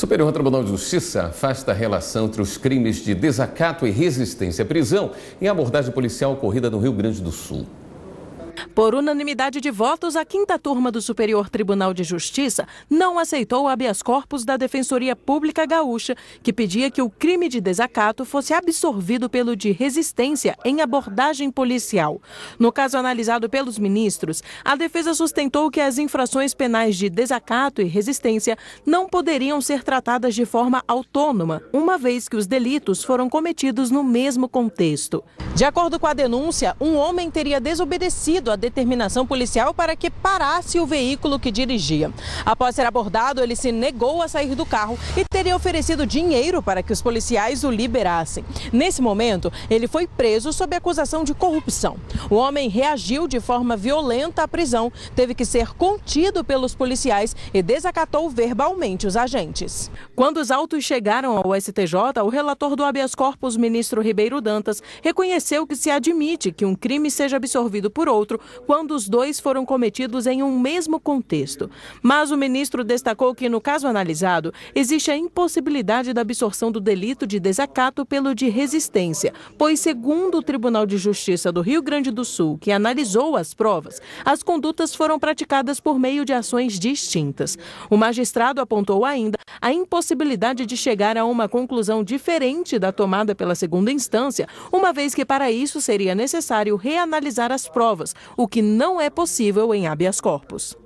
Superior Tribunal de Justiça afasta a relação entre os crimes de desacato e resistência à prisão e a abordagem policial ocorrida no Rio Grande do Sul. Por unanimidade de votos, a quinta turma do Superior Tribunal de Justiça não aceitou o habeas corpus da Defensoria Pública Gaúcha, que pedia que o crime de desacato fosse absorvido pelo de resistência em abordagem policial. No caso analisado pelos ministros, a defesa sustentou que as infrações penais de desacato e resistência não poderiam ser tratadas de forma autônoma, uma vez que os delitos foram cometidos no mesmo contexto. De acordo com a denúncia, um homem teria desobedecido a determinação policial para que parasse o veículo que dirigia. Após ser abordado, ele se negou a sair do carro e teria oferecido dinheiro para que os policiais o liberassem. Nesse momento, ele foi preso sob acusação de corrupção. O homem reagiu de forma violenta à prisão, teve que ser contido pelos policiais e desacatou verbalmente os agentes. Quando os autos chegaram ao STJ, o relator do habeas corpus, ministro Ribeiro Dantas, reconheceu estabeleceu que se admite que um crime seja absorvido por outro quando os dois foram cometidos em um mesmo contexto. Mas o ministro destacou que, no caso analisado, existe a impossibilidade da absorção do delito de desacato pelo de resistência, pois, segundo o Tribunal de Justiça do Rio Grande do Sul, que analisou as provas, as condutas foram praticadas por meio de ações distintas. O magistrado apontou ainda a impossibilidade de chegar a uma conclusão diferente da tomada pela segunda instância, uma vez que para isso seria necessário reanalisar as provas, o que não é possível em habeas corpus.